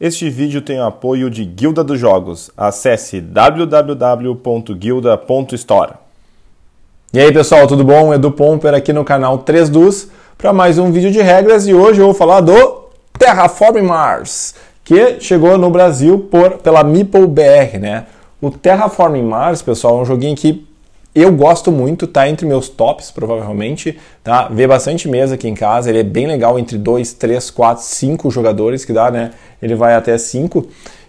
Este vídeo tem o apoio de Guilda dos Jogos. Acesse www.guilda.store. E aí pessoal, tudo bom? Edu Pomper aqui no canal 3 Dus para mais um vídeo de regras e hoje eu vou falar do Terraform Mars, que chegou no Brasil por, pela BR, né? O Terraform Mars, pessoal, é um joguinho que eu gosto muito, tá entre meus tops, provavelmente, tá? Vê bastante mesa aqui em casa, ele é bem legal entre 2, 3, 4, 5 jogadores que dá, né? Ele vai até 5.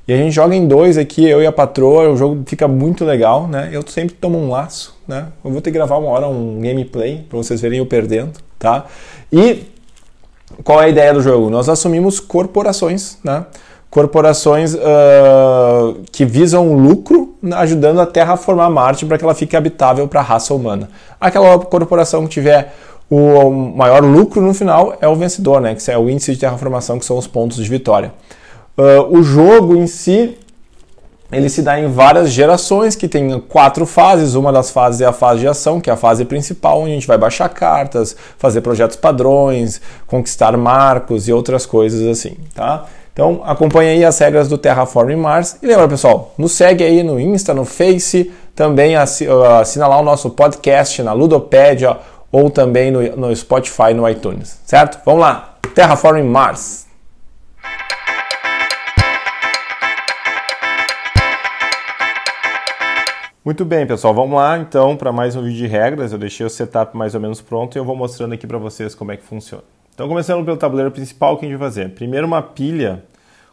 E a gente joga em dois aqui, eu e a patroa, o jogo fica muito legal, né? Eu sempre tomo um laço, né? Eu vou ter que gravar uma hora um gameplay para vocês verem eu perdendo, tá? E qual é a ideia do jogo? Nós assumimos corporações, né? Corporações uh, que visam lucro ajudando a Terra a formar Marte para que ela fique habitável para a raça humana. Aquela corporação que tiver o maior lucro no final é o vencedor, né? Que é o índice de terraformação, que são os pontos de vitória. Uh, o jogo em si ele se dá em várias gerações que tem quatro fases. Uma das fases é a fase de ação, que é a fase principal, onde a gente vai baixar cartas, fazer projetos padrões, conquistar marcos e outras coisas assim, tá? Então acompanha aí as regras do Terraform Mars. E lembra, pessoal, nos segue aí no Insta, no Face, também ah, assina lá o nosso podcast na Ludopédia ou também no, no Spotify, no iTunes, certo? Vamos lá, Terraform Mars! Muito bem, pessoal, vamos lá então para mais um vídeo de regras. Eu deixei o setup mais ou menos pronto e eu vou mostrando aqui para vocês como é que funciona. Então, começando pelo tabuleiro principal, o que a gente vai fazer? Primeiro, uma pilha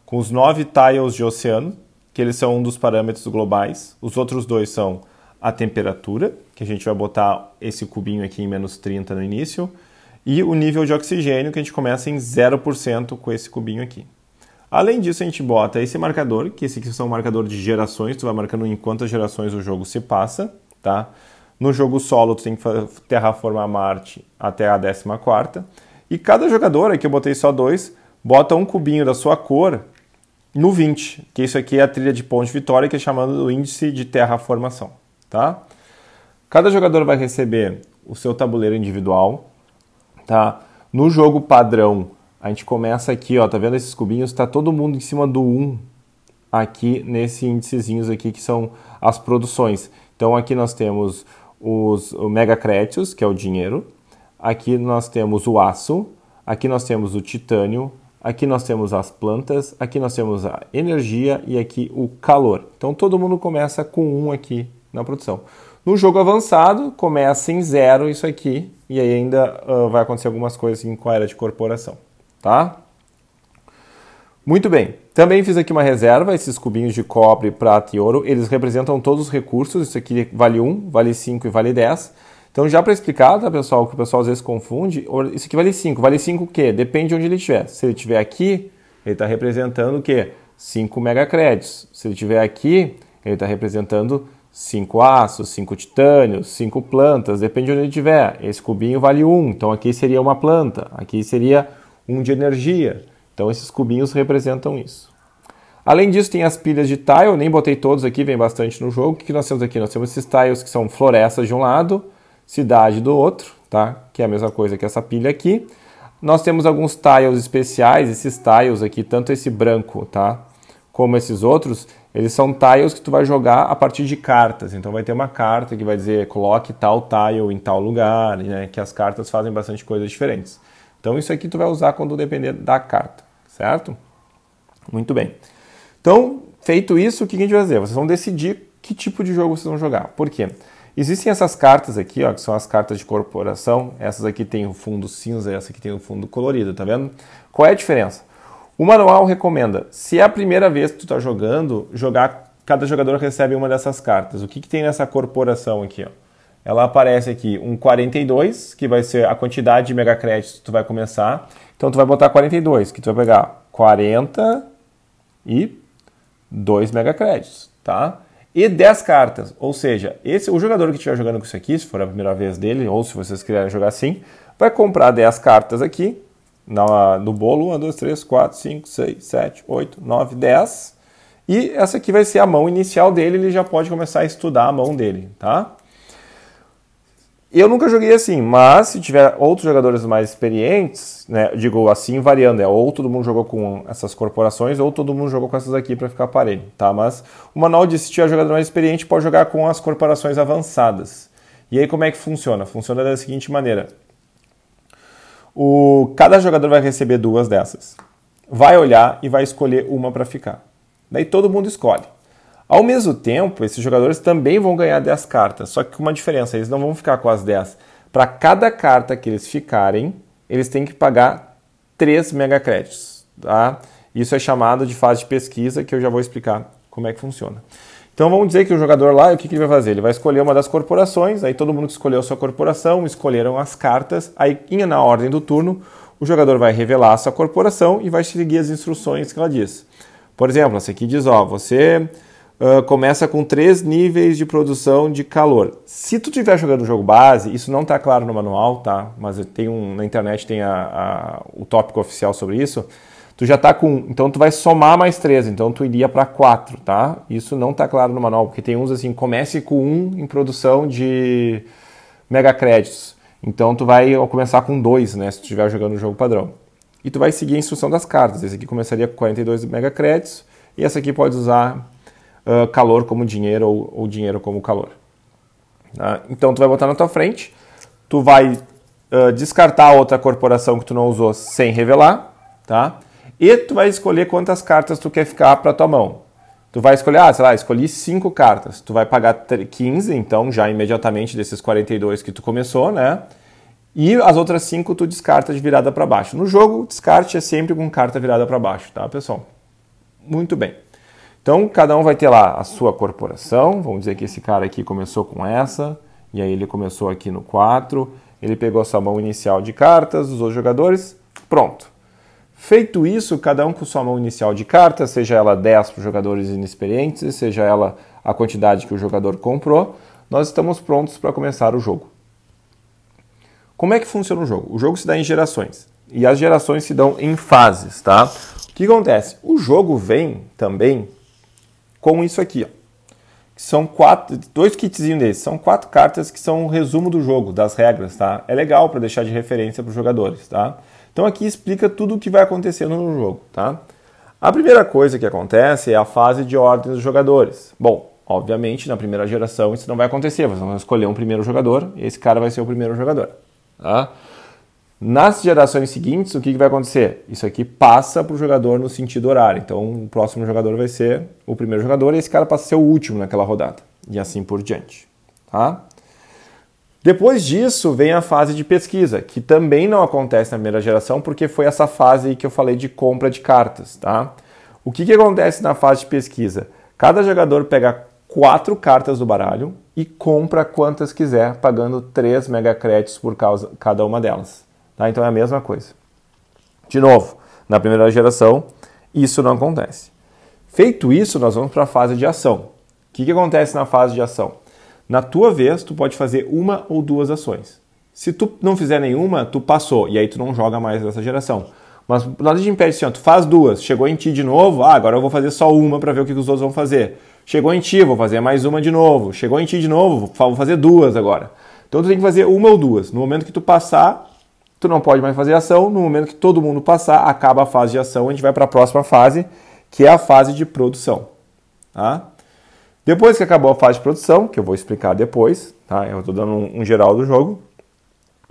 com os nove tiles de oceano, que eles são um dos parâmetros globais. Os outros dois são a temperatura, que a gente vai botar esse cubinho aqui em menos 30 no início, e o nível de oxigênio, que a gente começa em 0% com esse cubinho aqui. Além disso, a gente bota esse marcador, que esse aqui são um marcador de gerações, tu vai marcando em quantas gerações o jogo se passa, tá? No jogo solo, tu tem que terraformar Marte até a 14 quarta e cada jogador, aqui eu botei só dois, bota um cubinho da sua cor no 20, que isso aqui é a trilha de ponte vitória, que é chamado do índice de terraformação, tá? Cada jogador vai receber o seu tabuleiro individual, tá? No jogo padrão, a gente começa aqui, ó, tá vendo esses cubinhos? Tá todo mundo em cima do 1 aqui nesse índicezinhos aqui que são as produções. Então aqui nós temos os o mega créditos, que é o dinheiro, Aqui nós temos o aço, aqui nós temos o titânio, aqui nós temos as plantas, aqui nós temos a energia e aqui o calor. Então todo mundo começa com um aqui na produção. No jogo avançado, começa em zero isso aqui, e aí ainda uh, vai acontecer algumas coisas em com a era de corporação, tá? Muito bem, também fiz aqui uma reserva, esses cubinhos de cobre, prata e ouro, eles representam todos os recursos, isso aqui vale 1, vale 5 e vale 10. Então, já para explicar, tá, pessoal, que o pessoal às vezes confunde, isso aqui vale 5. Vale 5 o quê? Depende de onde ele estiver. Se ele estiver aqui, ele está representando o quê? 5 megacréditos. Se ele estiver aqui, ele está representando 5 aços, 5 titânios, 5 plantas, depende de onde ele estiver. Esse cubinho vale 1, um, então aqui seria uma planta, aqui seria 1 um de energia. Então esses cubinhos representam isso. Além disso, tem as pilhas de tile, nem botei todos aqui, vem bastante no jogo. O que nós temos aqui? Nós temos esses tiles que são florestas de um lado, cidade do outro, tá? Que é a mesma coisa que essa pilha aqui. Nós temos alguns tiles especiais, esses tiles aqui, tanto esse branco, tá? Como esses outros, eles são tiles que tu vai jogar a partir de cartas. Então vai ter uma carta que vai dizer coloque tal tile em tal lugar, né? Que as cartas fazem bastante coisas diferentes. Então isso aqui tu vai usar quando depender da carta, certo? Muito bem. Então, feito isso, o que a gente vai fazer? Vocês vão decidir que tipo de jogo vocês vão jogar. Por quê? Porque Existem essas cartas aqui, ó, que são as cartas de corporação. Essas aqui tem o fundo cinza, essa aqui tem o fundo colorido, tá vendo? Qual é a diferença? O manual recomenda, se é a primeira vez que tu está jogando, jogar cada jogador recebe uma dessas cartas. O que, que tem nessa corporação aqui? Ó? Ela aparece aqui um 42, que vai ser a quantidade de mega créditos que tu vai começar. Então tu vai botar 42, que tu vai pegar 40 e 2 mega créditos, tá? e 10 cartas. Ou seja, esse o jogador que estiver jogando com isso aqui, se for a primeira vez dele, ou se vocês quiserem jogar assim, vai comprar 10 cartas aqui na, no bolo: 1, 2, 3, 4, 5, 6, 7, 8, 9, 10. E essa aqui vai ser a mão inicial dele, ele já pode começar a estudar a mão dele, tá? Eu nunca joguei assim, mas se tiver outros jogadores mais experientes, né, digo assim, variando, é ou todo mundo jogou com essas corporações ou todo mundo jogou com essas aqui para ficar parelho, tá? Mas o manual diz se tiver jogador mais experiente pode jogar com as corporações avançadas. E aí como é que funciona? Funciona da seguinte maneira: o cada jogador vai receber duas dessas, vai olhar e vai escolher uma para ficar. Daí todo mundo escolhe. Ao mesmo tempo, esses jogadores também vão ganhar 10 cartas, só que com uma diferença, eles não vão ficar com as 10. Para cada carta que eles ficarem, eles têm que pagar 3 mega créditos, tá? Isso é chamado de fase de pesquisa, que eu já vou explicar como é que funciona. Então vamos dizer que o jogador lá, o que, que ele vai fazer? Ele vai escolher uma das corporações, aí todo mundo que escolheu a sua corporação, escolheram as cartas, aí na ordem do turno, o jogador vai revelar a sua corporação e vai seguir as instruções que ela diz. Por exemplo, essa aqui diz, ó, você uh, começa com três níveis de produção de calor. Se tu estiver jogando o jogo base, isso não está claro no manual, tá? Mas tem um, na internet tem a, a, o tópico oficial sobre isso. Tu já está com, então tu vai somar mais três, então tu iria para quatro, tá? Isso não está claro no manual, porque tem uns assim, comece com um em produção de mega créditos. Então tu vai começar com dois, né, se tu estiver jogando o jogo padrão. E tu vai seguir a instrução das cartas. Esse aqui começaria com 42 mega créditos e essa aqui pode usar calor como dinheiro ou, ou dinheiro como calor. Tá? Então tu vai botar na tua frente, tu vai uh, descartar outra corporação que tu não usou sem revelar, tá? E tu vai escolher quantas cartas tu quer ficar para tua mão. Tu vai escolher, ah, sei lá, escolhi 5 cartas. Tu vai pagar 15, então, já imediatamente desses 42 que tu começou, né? E as outras 5 tu descarta de virada para baixo. No jogo, descarte é sempre com carta virada para baixo, tá, pessoal? Muito bem. Então, cada um vai ter lá a sua corporação. Vamos dizer que esse cara aqui começou com essa, e aí ele começou aqui no 4. Ele pegou sua mão inicial de cartas, usou jogadores, pronto. Feito isso, cada um com sua mão inicial de cartas, seja ela 10 para os jogadores inexperientes, seja ela a quantidade que o jogador comprou, nós estamos prontos para começar o jogo. Como é que funciona o jogo? O jogo se dá em gerações e as gerações se dão em fases, tá? O que acontece? O jogo vem também com isso aqui. Ó. São quatro, dois kitzinhos desses, são quatro cartas que são um resumo do jogo, das regras, tá? É legal para deixar de referência para os jogadores, tá? Então aqui explica tudo o que vai acontecendo no jogo, tá? A primeira coisa que acontece é a fase de ordem dos jogadores. Bom, obviamente na primeira geração isso não vai acontecer, vocês vão escolher um primeiro jogador e esse cara vai ser o primeiro jogador, tá? Nas gerações seguintes, o que, que vai acontecer? Isso aqui passa para o jogador no sentido horário. Então, o próximo jogador vai ser o primeiro jogador e esse cara passa a ser o último naquela rodada. E assim por diante. Tá? Depois disso, vem a fase de pesquisa, que também não acontece na primeira geração, porque foi essa fase que eu falei de compra de cartas. Tá? O que, que acontece na fase de pesquisa? Cada jogador pega quatro cartas do baralho e compra quantas quiser, pagando 3 mega créditos por causa, cada uma delas. Tá? Então é a mesma coisa. De novo, na primeira geração, isso não acontece. Feito isso, nós vamos para a fase de ação. O que, que acontece na fase de ação? Na tua vez, tu pode fazer uma ou duas ações. Se tu não fizer nenhuma, tu passou, e aí tu não joga mais nessa geração. Mas nada de impede assim, ó, tu faz duas, chegou em ti de novo, ah, agora eu vou fazer só uma para ver o que os outros vão fazer. Chegou em ti, vou fazer mais uma de novo. Chegou em ti de novo, vou fazer duas agora. Então tu tem que fazer uma ou duas. No momento que tu passar, tu não pode mais fazer ação. No momento que todo mundo passar, acaba a fase de ação, a gente vai para a próxima fase, que é a fase de produção. Tá? Depois que acabou a fase de produção, que eu vou explicar depois, tá? eu estou dando um, um, geral do jogo,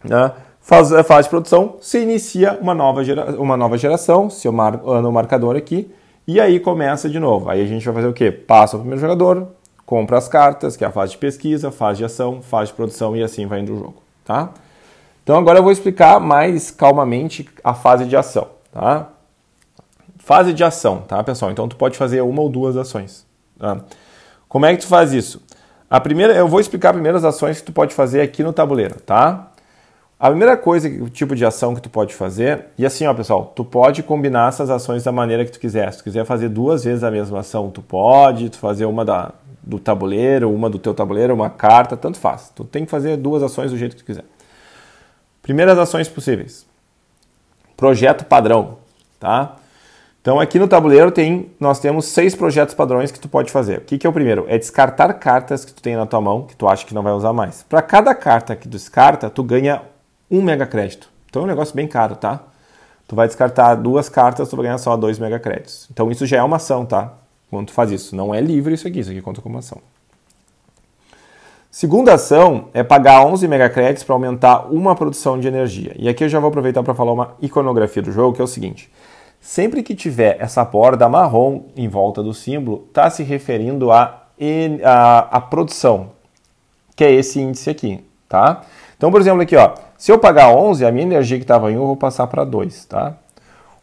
né? faz, a fase de produção, se inicia uma nova, gera, uma nova geração, se eu ando o marcador aqui, e aí começa de novo. Aí a gente vai fazer o quê? Passa o primeiro jogador, compra as cartas, que é a fase de pesquisa, fase de ação, fase de produção e assim vai indo o jogo. Tá? Então agora eu vou explicar mais calmamente a fase de ação, tá? Fase de ação, tá, pessoal? Então tu pode fazer uma ou duas ações. Tá? Como é que tu faz isso? A primeira, eu vou explicar as primeiras ações que tu pode fazer aqui no tabuleiro, tá? A primeira coisa, o tipo de ação que tu pode fazer, e assim, ó, pessoal, tu pode combinar essas ações da maneira que tu quiser. Se tu quiser fazer duas vezes a mesma ação, tu pode, tu fazer uma da, do tabuleiro, uma do teu tabuleiro, uma carta, tanto faz. Tu tem que fazer duas ações do jeito que tu quiser. Primeiras ações possíveis. Projeto padrão, tá? Então aqui no tabuleiro tem, nós temos seis projetos padrões que tu pode fazer. O que, que é o primeiro? É descartar cartas que tu tem na tua mão que tu acha que não vai usar mais. Para cada carta que tu descarta, tu ganha um mega crédito. Então é um negócio bem caro, tá? Tu vai descartar duas cartas, tu vai ganhar só dois mega créditos. Então isso já é uma ação, tá? Quando tu faz isso, não é livre isso aqui, isso aqui conta como ação. Segunda ação é pagar 11 megacredits para aumentar uma produção de energia. E aqui eu já vou aproveitar para falar uma iconografia do jogo, que é o seguinte. Sempre que tiver essa borda marrom em volta do símbolo, está se referindo à a, a, a, produção, que é esse índice aqui, tá? Então, por exemplo, aqui, ó, se eu pagar 11, a minha energia que estava em 1 eu vou passar para 2, tá?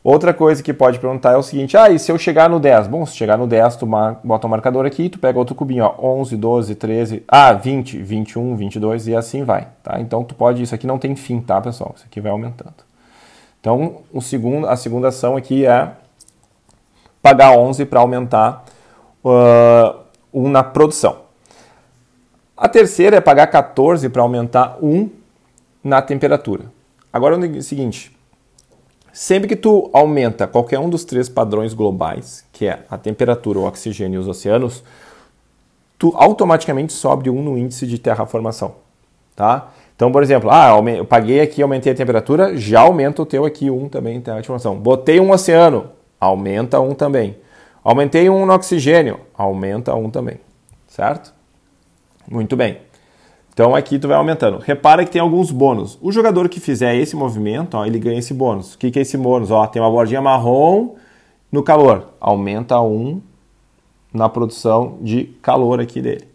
Outra coisa que pode perguntar é o seguinte: ah, e se eu chegar no 10? Bom, se chegar no 10, tu bota o um marcador aqui, tu pega outro cubinho, ó, 11, 12, 13, ah, 20, 21, 22 e assim vai, tá? Então tu pode, isso aqui não tem fim, tá, pessoal? Isso aqui vai aumentando. Então, o segundo, a segunda ação aqui é pagar 11 para aumentar uh, ah, 1 na produção. A terceira é pagar 14 para aumentar 1 na temperatura. Agora é o seguinte, Sempre que tu aumenta qualquer um dos três padrões globais, que é a temperatura, o oxigênio e os oceanos, tu automaticamente sobe um no índice de terraformação, tá? Então, por exemplo, ah, eu paguei aqui, aumentei a temperatura, já aumenta o teu aqui um também em terraformação. Botei um oceano, aumenta um também. Aumentei um no oxigênio, aumenta um também, certo? Muito bem. Então aqui tu vai aumentando. Repara que tem alguns bônus. O jogador que fizer esse movimento, ó, ele ganha esse bônus. O que, que é esse bônus? Ó, tem uma bordinha marrom no calor. Aumenta um na produção de calor aqui dele.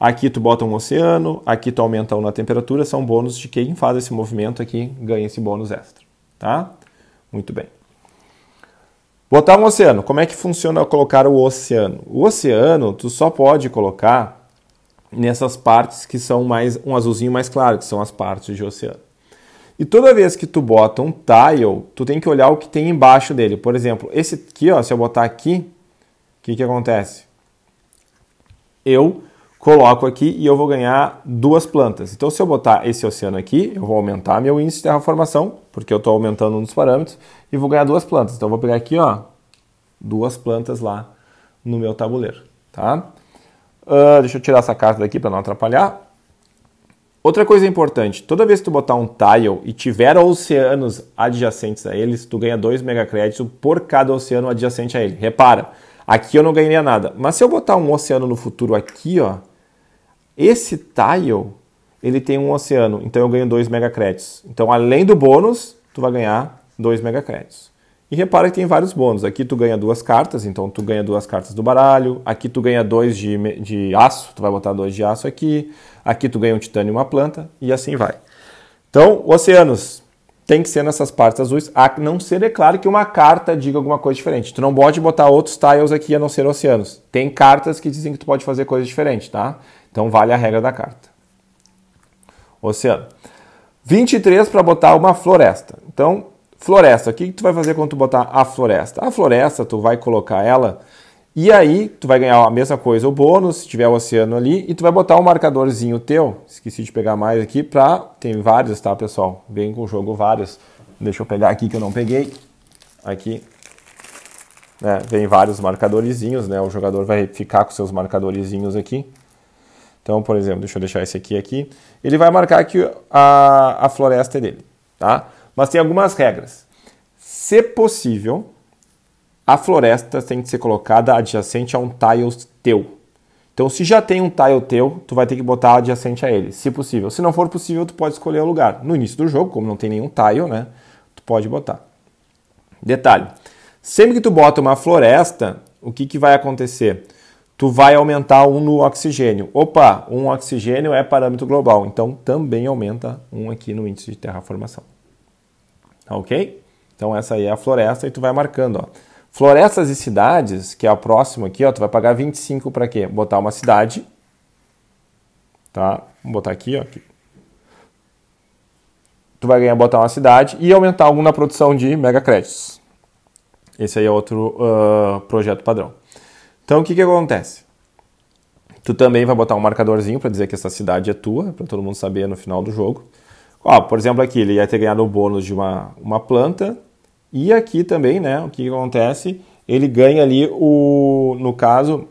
Aqui tu bota um oceano, aqui tu aumenta um na temperatura. São bônus de quem faz esse movimento aqui ganha esse bônus extra. Tá? Muito bem. Botar um oceano. Como é que funciona colocar o oceano? O oceano tu só pode colocar nessas partes que são mais um azulzinho mais claro, que são as partes de oceano. E toda vez que tu bota um tile, tu tem que olhar o que tem embaixo dele. Por exemplo, esse aqui, ó, se eu botar aqui, o que, que acontece? Eu coloco aqui e eu vou ganhar duas plantas. Então, se eu botar esse oceano aqui, eu vou aumentar meu índice de terraformação, porque eu estou aumentando um dos parâmetros, e vou ganhar duas plantas. Então, eu vou pegar aqui, ó, duas plantas lá no meu tabuleiro, tá? Uh, deixa eu tirar essa carta daqui para não atrapalhar. Outra coisa importante, toda vez que tu botar um tile e tiver oceanos adjacentes a eles, tu ganha 2 megacréditos por cada oceano adjacente a ele. Repara, aqui eu não ganharia nada, mas se eu botar um oceano no futuro aqui, ó, esse tile, ele tem um oceano, então eu ganho 2 megacréditos. Então, além do bônus, tu vai ganhar 2 megacréditos. E repara que tem vários bônus. Aqui tu ganha duas cartas, então tu ganha duas cartas do baralho. Aqui tu ganha dois de, de aço, tu vai botar dois de aço aqui. Aqui tu ganha um titânio e uma planta, e assim vai. Então, oceanos, tem que ser nessas partes azuis, a não ser, é claro, que uma carta diga alguma coisa diferente. Tu não pode botar outros tiles aqui a não ser oceanos. Tem cartas que dizem que tu pode fazer coisas diferentes, tá? Então vale a regra da carta. Oceano. 23 para botar uma floresta. Então, Floresta, o que, que tu vai fazer quando tu botar a floresta? A floresta, tu vai colocar ela e aí tu vai ganhar a mesma coisa, o bônus, se tiver o oceano ali, e tu vai botar um marcadorzinho teu, esqueci de pegar mais aqui, pra... tem vários, tá, pessoal? Vem com o jogo vários. Deixa eu pegar aqui que eu não peguei. Aqui. né? vem vários marcadorzinhos, né? O jogador vai ficar com seus marcadorzinhos aqui. Então, por exemplo, deixa eu deixar esse aqui aqui. Ele vai marcar que a, a floresta é dele, tá? Mas tem algumas regras. Se possível, a floresta tem que ser colocada adjacente a um tile teu. Então, se já tem um tile teu, tu vai ter que botar adjacente a ele, se possível. Se não for possível, tu pode escolher o lugar. No início do jogo, como não tem nenhum tile, né? Tu pode botar. Detalhe: sempre que tu bota uma floresta, o que, que vai acontecer? Tu vai aumentar um no oxigênio. Opa, um oxigênio é parâmetro global, então também aumenta um aqui no índice de terraformação ok? Então essa aí é a floresta e tu vai marcando, ó. Florestas e cidades, que é a próxima aqui, ó, tu vai pagar 25 para quê? Botar uma cidade, tá? Vamos botar aqui, ó. Aqui. Tu vai ganhar botar uma cidade e aumentar algum na produção de mega créditos. Esse aí é outro uh, projeto padrão. Então o que, que acontece? Tu também vai botar um marcadorzinho para dizer que essa cidade é tua, para todo mundo saber no final do jogo. Ó, por exemplo, aqui ele ia ter ganhado o bônus de uma, uma planta. E aqui também, né, o que acontece? Ele ganha ali, o, no caso,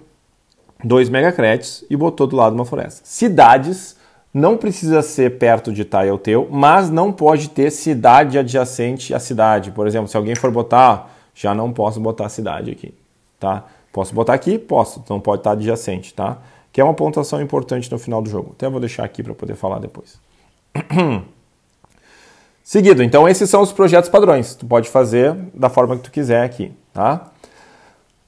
dois megacréditos e botou do lado uma floresta. Cidades não precisa ser perto de tal teu, mas não pode ter cidade adjacente à cidade. Por exemplo, se alguém for botar, já não posso botar cidade aqui, tá? Posso botar aqui? Posso, então pode estar adjacente, tá? Que é uma pontuação importante no final do jogo. Até vou deixar aqui para poder falar depois. Seguido, então esses são os projetos padrões. Tu pode fazer da forma que tu quiser aqui, tá?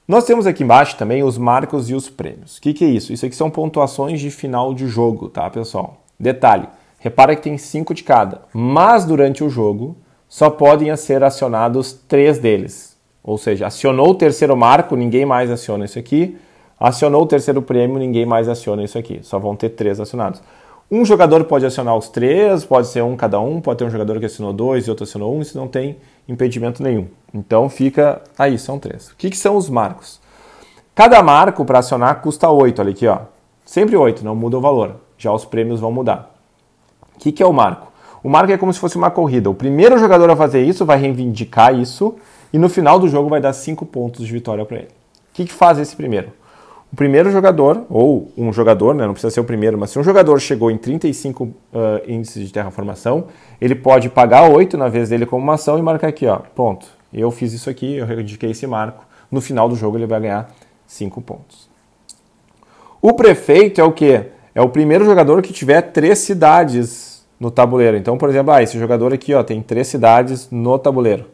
Nós temos aqui embaixo também os marcos e os prêmios. O que, que é isso? Isso aqui são pontuações de final de jogo, tá, pessoal? Detalhe, repara que tem cinco de cada, mas durante o jogo só podem ser acionados três deles. Ou seja, acionou o terceiro marco, ninguém mais aciona isso aqui. Acionou o terceiro prêmio, ninguém mais aciona isso aqui. Só vão ter três acionados. Um jogador pode acionar os três, pode ser um cada um, pode ter um jogador que acionou dois e outro acionou um, isso não tem impedimento nenhum. Então fica aí, são três. O que, que são os marcos? Cada marco para acionar custa oito olha aqui, ó. Sempre oito, não muda o valor. Já os prêmios vão mudar. O que, que é o marco? O marco é como se fosse uma corrida. O primeiro jogador a fazer isso vai reivindicar isso e no final do jogo vai dar cinco pontos de vitória para ele. O que, que faz esse primeiro? o primeiro jogador, ou um jogador, né, não precisa ser o primeiro, mas se um jogador chegou em 35 uh, ah, índices de terraformação, ele pode pagar 8 na vez dele como uma ação e marcar aqui, ó, ponto. Eu fiz isso aqui, eu reivindiquei esse marco. No final do jogo ele vai ganhar 5 pontos. O prefeito é o quê? É o primeiro jogador que tiver três cidades no tabuleiro. Então, por exemplo, ah, esse jogador aqui ó, tem três cidades no tabuleiro.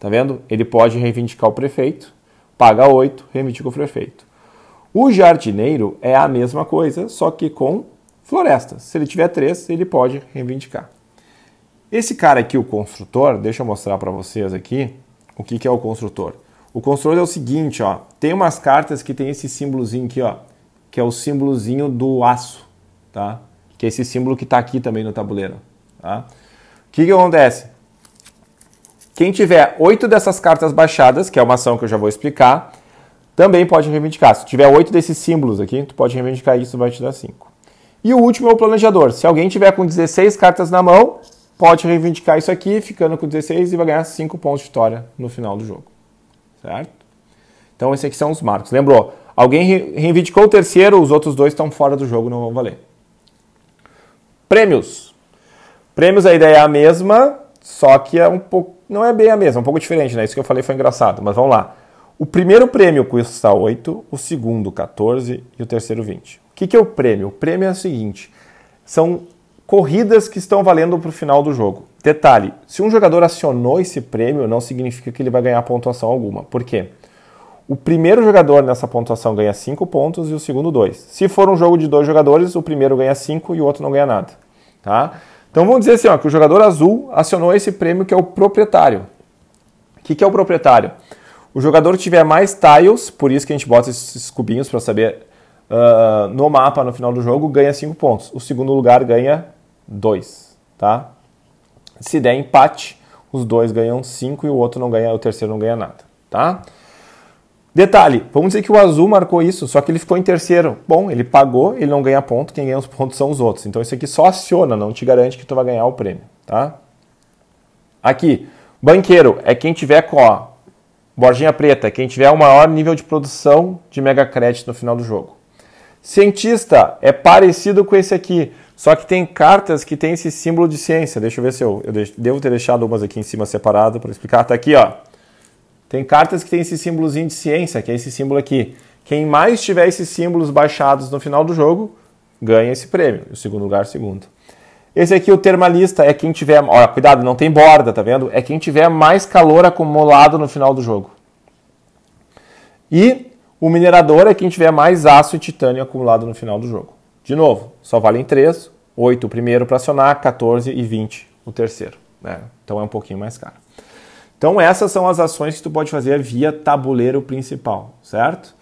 Tá vendo? Ele pode reivindicar o prefeito, paga 8, reivindica o prefeito. O jardineiro é a mesma coisa, só que com florestas. Se ele tiver três, ele pode reivindicar. Esse cara aqui, o construtor, deixa eu mostrar para vocês aqui o que, que é o construtor. O construtor é o seguinte, ó, tem umas cartas que tem esse símbolozinho aqui, ó, que é o símbolozinho do aço, tá? Que é esse símbolo que está aqui também no tabuleiro, tá? O que, que acontece? Quem tiver oito dessas cartas baixadas, que é uma ação que eu já vou explicar, também pode reivindicar. Se tiver oito desses símbolos aqui, tu pode reivindicar isso, vai te dar cinco. E o último é o planejador. Se alguém tiver com 16 cartas na mão, pode reivindicar isso aqui, ficando com 16 e vai ganhar 5 pontos de vitória no final do jogo. Certo? Então esses aqui são os marcos. Lembrou, alguém reivindicou o terceiro, os outros dois estão fora do jogo, não vão valer. Prêmios. Prêmios a ideia é a mesma, só que é um pouco, não é bem a mesma, é um pouco diferente, né? Isso que eu falei foi engraçado, mas vamos lá. O primeiro prêmio custa 8, o segundo 14 e o terceiro 20. O que, que é o prêmio? O prêmio é o seguinte: são corridas que estão valendo para o final do jogo. Detalhe: se um jogador acionou esse prêmio, não significa que ele vai ganhar pontuação alguma. Por quê? O primeiro jogador nessa pontuação ganha 5 pontos e o segundo 2. Se for um jogo de dois jogadores, o primeiro ganha 5 e o outro não ganha nada. Tá? Então vamos dizer assim: ó, que o jogador azul acionou esse prêmio que é o proprietário. O que, que é o proprietário? O jogador tiver mais tiles, por isso que a gente bota esses cubinhos para saber uh, no mapa no final do jogo, ganha 5 pontos. O segundo lugar ganha 2, tá? Se der empate, os dois ganham 5 e o outro não ganha, o terceiro não ganha nada, tá? Detalhe, vamos dizer que o azul marcou isso, só que ele ficou em terceiro. Bom, ele pagou, ele não ganha ponto, quem ganha os pontos são os outros. Então isso aqui só aciona, não te garante que tu vai ganhar o prêmio, tá? Aqui, banqueiro é quem tiver com ó, Borginha preta, quem tiver o maior nível de produção de mega crédito no final do jogo. Cientista é parecido com esse aqui, só que tem cartas que tem esse símbolo de ciência. Deixa eu ver se eu, eu devo ter deixado umas aqui em cima separado para explicar. Tá aqui, ó. Tem cartas que tem esse símbolozinho de ciência, que é esse símbolo aqui. Quem mais tiver esses símbolos baixados no final do jogo, ganha esse prêmio. O segundo lugar, segundo. Esse aqui, o termalista, é quem tiver. Olha, cuidado, não tem borda, tá vendo? É quem tiver mais calor acumulado no final do jogo. E o minerador é quem tiver mais aço e titânio acumulado no final do jogo. De novo, só valem 3, 8 o primeiro para acionar, 14 e 20 o terceiro. Né? Então é um pouquinho mais caro. Então essas são as ações que tu pode fazer via tabuleiro principal, certo?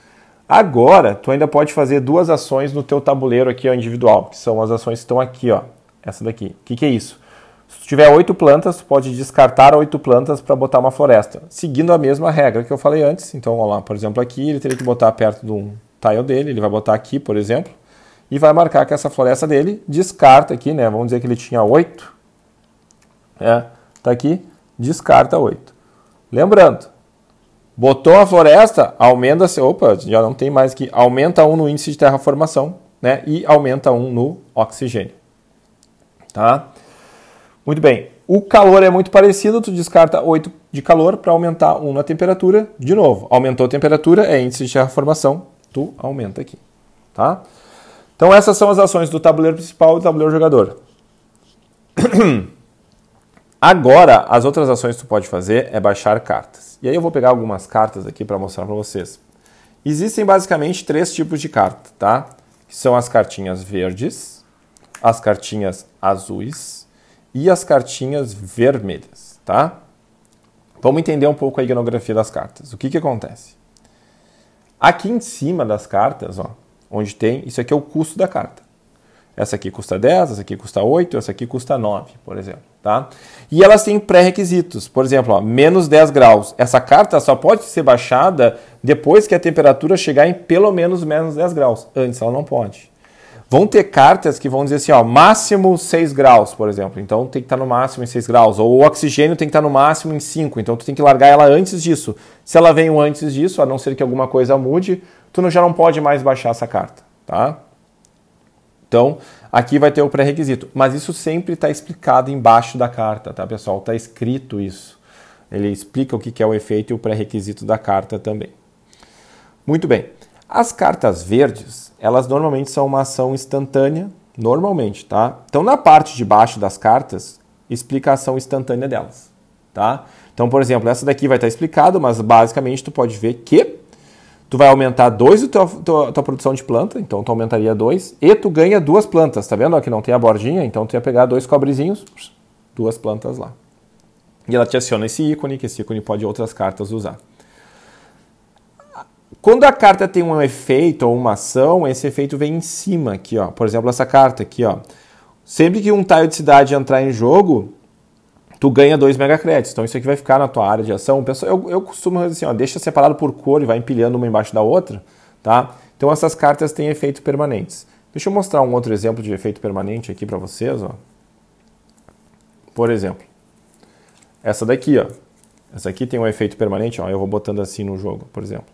Agora, tu ainda pode fazer duas ações no teu tabuleiro aqui ó, individual, que são as ações que estão aqui, ó, essa daqui. O que, que é isso? Se tiver oito plantas, pode descartar oito plantas para botar uma floresta, seguindo a mesma regra que eu falei antes. Então, olha lá, por exemplo, aqui ele teria que botar perto de um tile dele, ele vai botar aqui, por exemplo, e vai marcar que essa floresta dele descarta aqui, né? Vamos dizer que ele tinha oito, né? Tá aqui, descarta oito. Lembrando, botou a floresta, aumenta, opa, já não tem mais que aumenta um no índice de terraformação, né? E aumenta um no oxigênio tá? Muito bem. O calor é muito parecido, tu descarta 8 de calor para aumentar 1 na temperatura. De novo, aumentou a temperatura, é índice de terraformação, tu aumenta aqui, tá? Então essas são as ações do tabuleiro principal e do tabuleiro jogador. Agora, as outras ações que tu pode fazer é baixar cartas. E aí eu vou pegar algumas cartas aqui para mostrar para vocês. Existem basicamente três tipos de carta, tá? Que são as cartinhas verdes, as cartinhas azuis e as cartinhas vermelhas, tá? Vamos entender um pouco a iconografia das cartas. O que que acontece? Aqui em cima das cartas, ó, onde tem, isso aqui é o custo da carta. Essa aqui custa 10, essa aqui custa 8, essa aqui custa 9, por exemplo, tá? E elas têm pré-requisitos. Por exemplo, ó, menos 10 graus. Essa carta só pode ser baixada depois que a temperatura chegar em pelo menos menos 10 graus. Antes ela não pode. Vão ter cartas que vão dizer assim, ó, máximo 6 graus, por exemplo. Então tem que estar no máximo em 6 graus. Ou o oxigênio tem que estar no máximo em 5. Então tu tem que largar ela antes disso. Se ela vem antes disso, a não ser que alguma coisa mude, tu já não pode mais baixar essa carta, tá? Então, aqui vai ter o pré-requisito. Mas isso sempre está explicado embaixo da carta, tá, pessoal? Está escrito isso. Ele explica o que é o efeito e o pré-requisito da carta também. Muito bem. As cartas verdes elas normalmente são uma ação instantânea, normalmente, tá? Então, na parte de baixo das cartas, explica a ação instantânea delas, tá? Então, por exemplo, essa daqui vai estar explicado, mas basicamente tu pode ver que tu vai aumentar 2 a tua, tua, tua, produção de planta, então tu aumentaria 2, e tu ganha duas plantas, tá vendo? Aqui não tem a bordinha, então tu ia pegar dois cobrezinhos, duas plantas lá. E ela te aciona esse ícone, que esse ícone pode outras cartas usar. Quando a carta tem um efeito ou uma ação, esse efeito vem em cima aqui, ó. Por exemplo, essa carta aqui, ó. Sempre que um tile de cidade entrar em jogo, tu ganha 2 mega créditos. Então isso aqui vai ficar na tua área de ação. Eu, eu costumo dizer assim, ó, deixa separado por cor e vai empilhando uma embaixo da outra, tá? Então essas cartas têm efeitos permanentes. Deixa eu mostrar um outro exemplo de efeito permanente aqui para vocês, ó. Por exemplo, essa daqui, ó. Essa aqui tem um efeito permanente, ó. Eu vou botando assim no jogo, por exemplo.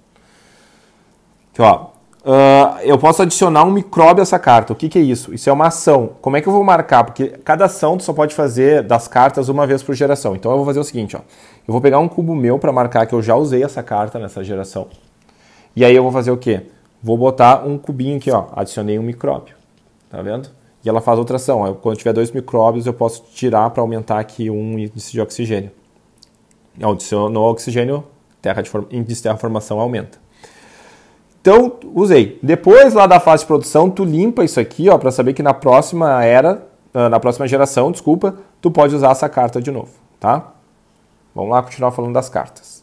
Aqui, ó. Uh, eu posso adicionar um micróbio a essa carta. O que, que, é isso? Isso é uma ação. Como é que eu vou marcar? Porque cada ação tu só pode fazer das cartas uma vez por geração. Então eu vou fazer o seguinte, ó. Eu vou pegar um cubo meu para marcar que eu já usei essa carta nessa geração. E aí eu vou fazer o quê? Vou botar um cubinho aqui, ó. Adicionei um micróbio. Tá vendo? E ela faz outra ação. Eu, quando tiver dois micróbios, eu posso tirar para aumentar aqui um índice de oxigênio. Adicionou oxigênio, terra de índice de terraformação aumenta. Então, usei. Depois lá da fase de produção, tu limpa isso aqui, ó, para saber que na próxima era, ah, na próxima geração, desculpa, tu pode usar essa carta de novo, tá? Vamos lá continuar falando das cartas.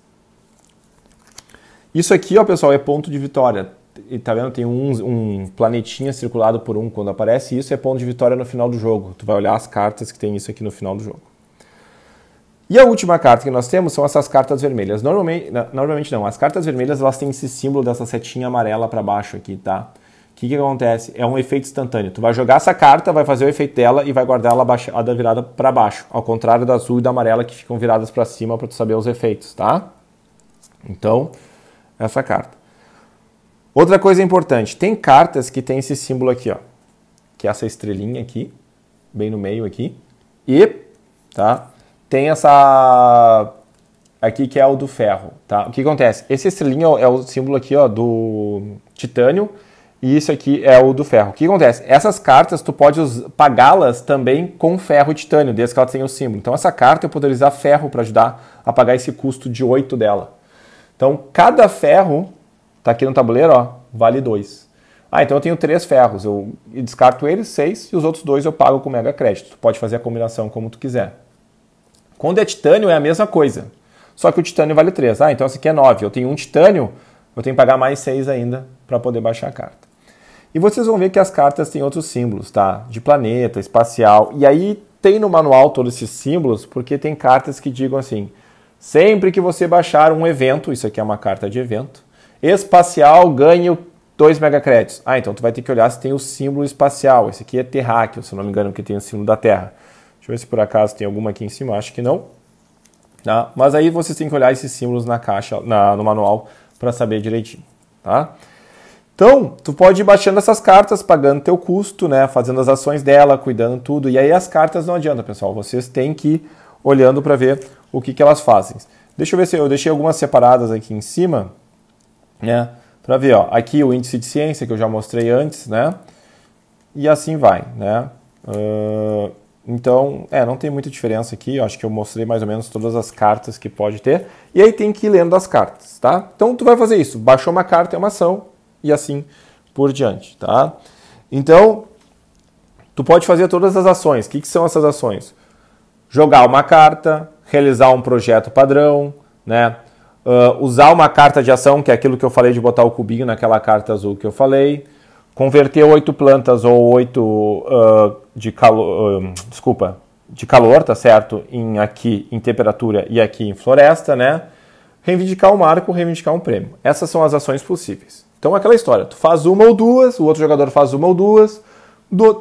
Isso aqui, ó, pessoal, é ponto de vitória. E tá vendo? Tem um, um planetinha circulado por um quando aparece. Isso é ponto de vitória no final do jogo. Tu vai olhar as cartas que tem isso aqui no final do jogo. E a última carta que nós temos são essas cartas vermelhas. Normalmente, normalmente não, as cartas vermelhas elas têm esse símbolo dessa setinha amarela para baixo aqui, tá? O que, que acontece? É um efeito instantâneo. Tu vai jogar essa carta, vai fazer o efeito dela e vai guardar ela virada para baixo. Ao contrário da azul e da amarela que ficam viradas para cima para tu saber os efeitos, tá? Então, essa carta. Outra coisa importante, tem cartas que tem esse símbolo aqui, ó. Que é essa estrelinha aqui, bem no meio aqui. E, tá? Tem essa aqui que é o do ferro, tá? O que acontece? Esse estrelinho é o símbolo aqui, ó, do titânio e isso aqui é o do ferro. O que acontece? Essas cartas tu pode pagá-las também com ferro e titânio, desde que ela tenha o símbolo. Então essa carta eu poderia usar ferro para ajudar a pagar esse custo de 8 dela. Então cada ferro tá aqui no tabuleiro, ó, vale 2. Ah, então eu tenho três ferros, eu descarto eles, seis, e os outros dois eu pago com mega crédito. Tu pode fazer a combinação como tu quiser. Quando é titânio, é a mesma coisa. Só que o titânio vale 3. Ah, então essa aqui é 9. Eu tenho um titânio, eu tenho que pagar mais 6 ainda para poder baixar a carta. E vocês vão ver que as cartas têm outros símbolos, tá? De planeta, espacial. E aí tem no manual todos esses símbolos, porque tem cartas que digam assim: sempre que você baixar um evento, isso aqui é uma carta de evento, espacial ganhe 2 megacréditos. Ah, então tu vai ter que olhar se tem o símbolo espacial. Esse aqui é terráqueo, se não me engano, que tem o símbolo da Terra. Deixa eu ver se por acaso tem alguma aqui em cima, acho que não. Tá? Mas aí vocês têm que olhar esses símbolos na caixa, na, no manual, para saber direitinho. Tá? Então, tu pode ir baixando essas cartas, pagando teu custo, né, fazendo as ações dela, cuidando tudo. E aí as cartas não adianta, pessoal. Vocês têm que ir olhando para ver o que, que elas fazem. Deixa eu ver se eu deixei algumas separadas aqui em cima, né, para ver. Ó, aqui o índice de ciência que eu já mostrei antes, né, e assim vai, né. Uh... Então, é, não tem muita diferença aqui. Eu acho que eu mostrei mais ou menos todas as cartas que pode ter. E aí tem que ir lendo as cartas, tá? Então tu vai fazer isso. Baixou uma carta, é uma ação. E assim por diante, tá? Então, tu pode fazer todas as ações. O que, que são essas ações? Jogar uma carta, realizar um projeto padrão, né? Uh, usar uma carta de ação, que é aquilo que eu falei de botar o cubinho naquela carta azul que eu falei. Converter oito plantas ou oito... Uh, de calor, ah, desculpa, de calor, tá certo? Em aqui em temperatura e aqui em floresta, né? Reivindicar um marco, reivindicar um prêmio. Essas são as ações possíveis. Então é aquela história, tu faz uma ou duas, o outro jogador faz uma ou duas,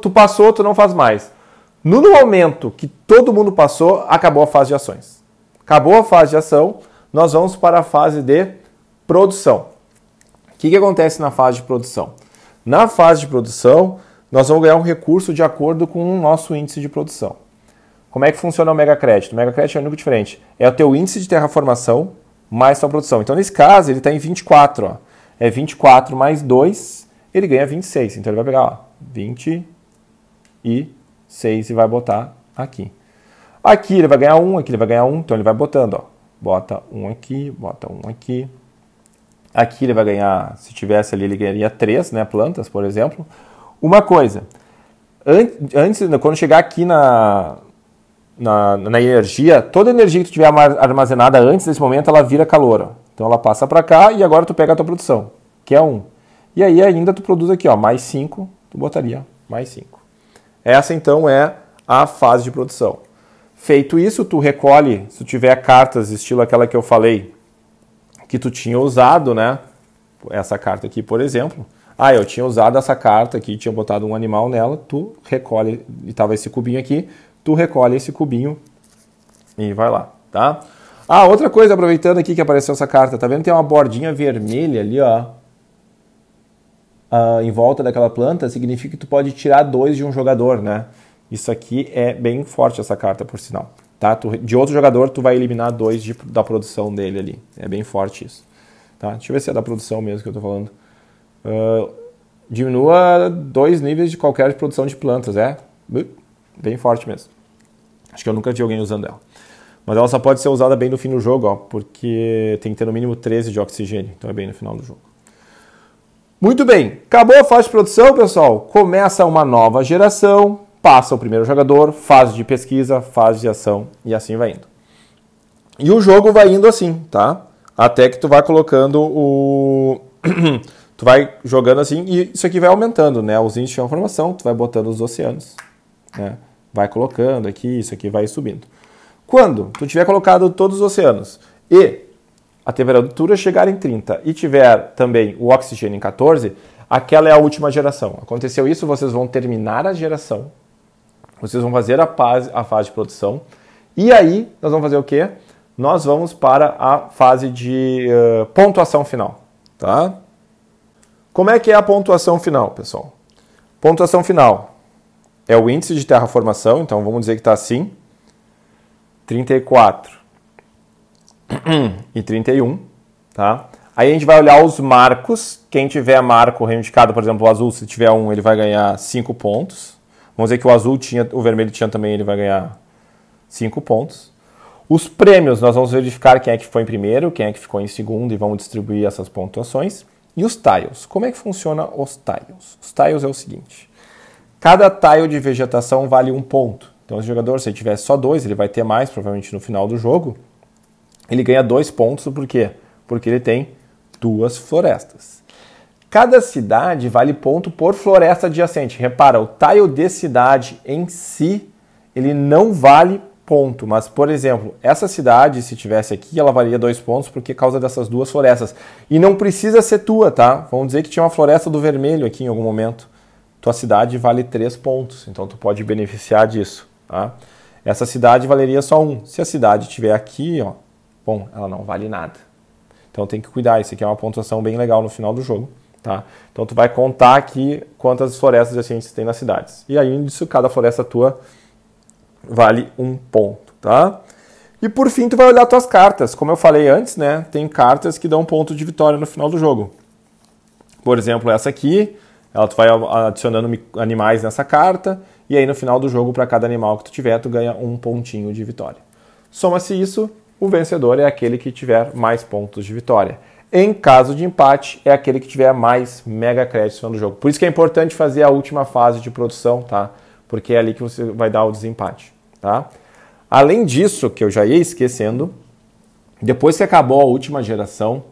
tu passou, tu não faz mais. No momento que todo mundo passou, acabou a fase de ações. Acabou a fase de ação, nós vamos para a fase de produção. O que, que acontece na fase de produção? Na fase de produção, nós vamos ganhar um recurso de acordo com o nosso índice de produção. Como é que funciona o megacrédito? O megacrédito é único diferente. É o teu índice de terraformação mais sua produção. Então, nesse caso, ele está em 24. Ó. É 24 mais 2, ele ganha 26. Então, ele vai pegar ó, 26 e vai botar aqui. Aqui ele vai ganhar 1, aqui ele vai ganhar 1, então ele vai botando. Ó. Bota 1 aqui, bota 1 aqui. Aqui ele vai ganhar, se tivesse ali, ele ganharia 3 né, plantas, por exemplo. Uma coisa, antes, né, quando chegar aqui na, na, na, energia, toda energia que tu tiver armazenada antes desse momento, ela vira calor. Então ela passa para cá e agora tu pega a tua produção, que é 1. Um. E aí ainda tu produz aqui, ó, mais 5, tu botaria mais 5. Essa então é a fase de produção. Feito isso, tu recolhe, se tu tiver cartas estilo aquela que eu falei, que tu tinha usado, né? Essa carta aqui, por exemplo, ah, eu tinha usado essa carta aqui, tinha botado um animal nela, tu recolhe, e tava esse cubinho aqui, tu recolhe esse cubinho e vai lá, tá? Ah, outra coisa, aproveitando aqui que apareceu essa carta, tá vendo? Tem uma bordinha vermelha ali, ó, ah, em volta daquela planta, significa que tu pode tirar dois de um jogador, né? Isso aqui é bem forte essa carta, por sinal, tá? Tu, de outro jogador, tu vai eliminar dois de, da produção dele ali, é bem forte isso, tá? Deixa eu ver se é da produção mesmo que eu tô falando. Ah, diminua dois níveis de qualquer produção de plantas. É bem forte mesmo. Acho que eu nunca vi alguém usando ela. Mas ela só pode ser usada bem no fim do jogo, ó, porque tem que ter no mínimo 13 de oxigênio. Então é bem no final do jogo. Muito bem, acabou a fase de produção, pessoal. Começa uma nova geração, passa o primeiro jogador, fase de pesquisa, fase de ação e assim vai indo. E o jogo vai indo assim, tá? Até que tu vai colocando o tu vai jogando assim e isso aqui vai aumentando, né? Os índices de informação, tu vai botando os oceanos, né? Vai colocando aqui, isso aqui vai subindo. Quando tu tiver colocado todos os oceanos e a temperatura chegar em 30 e tiver também o oxigênio em 14, aquela é a última geração. Aconteceu isso, vocês vão terminar a geração, vocês vão fazer a, fase, a fase de produção e aí nós vamos fazer o quê? Nós vamos para a fase de uh, pontuação final, tá? Como é que é a pontuação final, pessoal? Pontuação final é o índice de terraformação, então vamos dizer que está assim: 34 e 31, tá? Aí a gente vai olhar os marcos. Quem tiver marco reivindicado, por exemplo, o azul, se tiver um, ele vai ganhar 5 pontos. Vamos dizer que o azul tinha, o vermelho tinha também, ele vai ganhar 5 pontos. Os prêmios, nós vamos verificar quem é que foi em primeiro, quem é que ficou em segundo e vamos distribuir essas pontuações. E os tiles? Como é que funciona os tiles? Os tiles é o seguinte: cada tile de vegetação vale um ponto. Então, esse jogador, se ele tiver só dois, ele vai ter mais, provavelmente no final do jogo. Ele ganha dois pontos, por quê? Porque ele tem duas florestas. Cada cidade vale ponto por floresta adjacente. Repara, o tile de cidade em si, ele não vale ponto. Mas, por exemplo, essa cidade, se tivesse aqui, ela valia dois pontos porque causa dessas duas florestas. E não precisa ser tua, tá? Vamos dizer que tinha uma floresta do vermelho aqui em algum momento. Tua cidade vale três pontos, então tu pode beneficiar disso, tá? Essa cidade valeria só um. Se a cidade tiver aqui, ó, bom, ela não vale nada. Então tem que cuidar. Isso aqui é uma pontuação bem legal no final do jogo. Tá? Então tu vai contar aqui quantas florestas adjacentes assim tem nas cidades. E aí, isso cada floresta tua vale um ponto, tá? E por fim, tu vai olhar tuas cartas. Como eu falei antes, né? Tem cartas que dão ponto de vitória no final do jogo. Por exemplo, essa aqui, ela tu vai adicionando animais nessa carta e aí no final do jogo para cada animal que tu tiver, tu ganha um pontinho de vitória. Soma-se isso, o vencedor é aquele que tiver mais pontos de vitória. Em caso de empate, é aquele que tiver mais mega créditos no jogo. Por isso que é importante fazer a última fase de produção, tá? Porque é ali que você vai dar o desempate. Tá? Além disso, que eu já ia esquecendo, depois que acabou a última geração,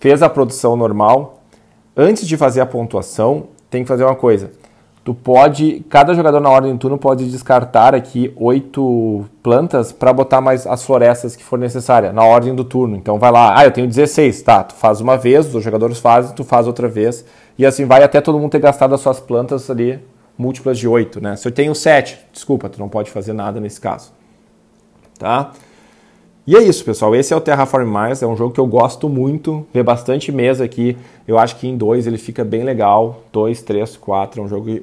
fez a produção normal, antes de fazer a pontuação, tem que fazer uma coisa. Tu pode, cada jogador na ordem do turno pode descartar aqui oito plantas para botar mais as florestas que for necessária na ordem do turno. Então vai lá, ah, eu tenho 16, tá, tu faz uma vez, os jogadores fazem, tu faz outra vez, e assim vai até todo mundo ter gastado as suas plantas ali múltiplas de 8, né? Se eu tenho 7, desculpa, tu não pode fazer nada nesse caso. Tá? E é isso, pessoal. Esse é o Terraform Mars, é um jogo que eu gosto muito, vê bastante mesa aqui. Eu acho que em 2 ele fica bem legal. 2, 3, 4, é um jogo que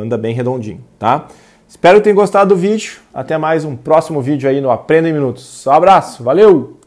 anda bem redondinho, tá? Espero que tenham gostado do vídeo. Até mais um próximo vídeo aí no Aprenda em Minutos. Um abraço, valeu!